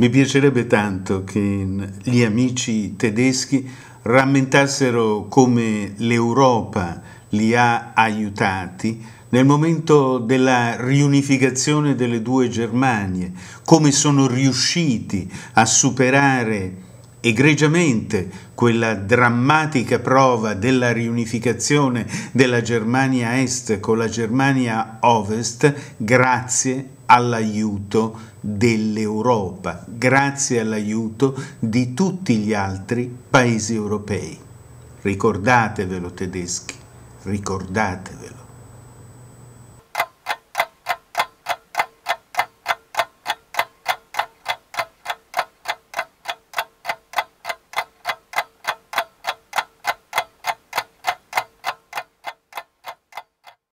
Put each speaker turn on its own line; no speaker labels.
Mi piacerebbe tanto che gli amici tedeschi rammentassero come l'Europa li ha aiutati nel momento della riunificazione delle due Germanie, come sono riusciti a superare egregiamente quella drammatica prova della riunificazione della Germania Est con la Germania Ovest grazie all'aiuto dell'Europa, grazie all'aiuto di tutti gli altri paesi europei. Ricordatevelo tedeschi, ricordatevelo.